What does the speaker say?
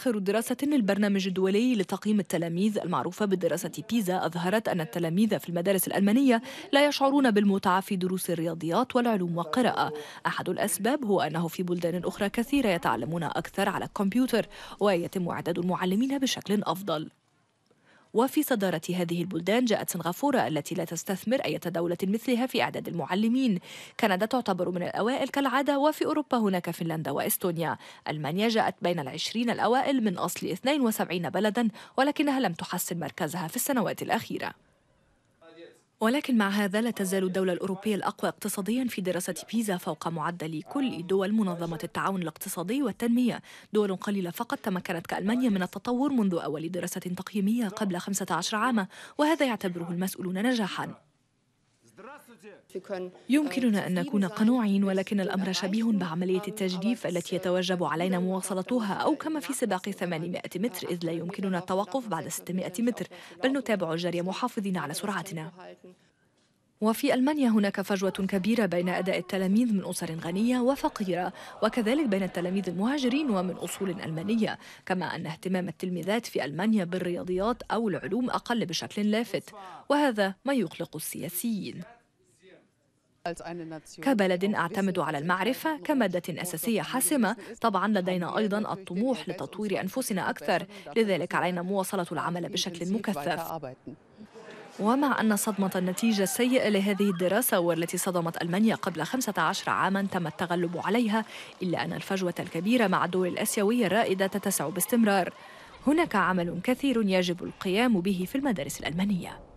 آخر دراسة للبرنامج الدولي لتقييم التلاميذ المعروفة بدراسة بيزا أظهرت أن التلاميذ في المدارس الألمانية لا يشعرون بالمتعة في دروس الرياضيات والعلوم والقراءة أحد الأسباب هو أنه في بلدان أخرى كثيرة يتعلمون أكثر على الكمبيوتر ويتم إعداد المعلمين بشكل أفضل وفي صدارة هذه البلدان جاءت سنغافورة التي لا تستثمر أي دولة مثلها في أعداد المعلمين كندا تعتبر من الأوائل كالعادة وفي أوروبا هناك فنلندا وإستونيا ألمانيا جاءت بين العشرين الأوائل من أصل 72 بلدا ولكنها لم تحسن مركزها في السنوات الأخيرة ولكن مع هذا لا تزال الدولة الأوروبية الأقوى اقتصاديا في دراسة بيزا فوق معدل كل دول منظمة التعاون الاقتصادي والتنمية دول قليلة فقط تمكنت كألمانيا من التطور منذ أول دراسة تقييمية قبل 15 عاما وهذا يعتبره المسؤولون نجاحاً يمكننا أن نكون قنوعين ولكن الأمر شبيه بعملية التجديف التي يتوجب علينا مواصلتها أو كما في سباق 800 متر إذ لا يمكننا التوقف بعد 600 متر بل نتابع الجري محافظين على سرعتنا وفي ألمانيا هناك فجوة كبيرة بين أداء التلاميذ من أسر غنية وفقيرة وكذلك بين التلاميذ المهاجرين ومن أصول ألمانية كما أن اهتمام التلميذات في ألمانيا بالرياضيات أو العلوم أقل بشكل لافت وهذا ما يقلق السياسيين كبلد اعتمد على المعرفه كماده اساسيه حاسمه طبعا لدينا ايضا الطموح لتطوير انفسنا اكثر لذلك علينا مواصله العمل بشكل مكثف ومع أن صدمة النتيجة السيئة لهذه الدراسة والتي صدمت ألمانيا قبل 15 عاما تم التغلب عليها إلا أن الفجوة الكبيرة مع الدول الآسيوية الرائدة تتسع باستمرار هناك عمل كثير يجب القيام به في المدارس الألمانية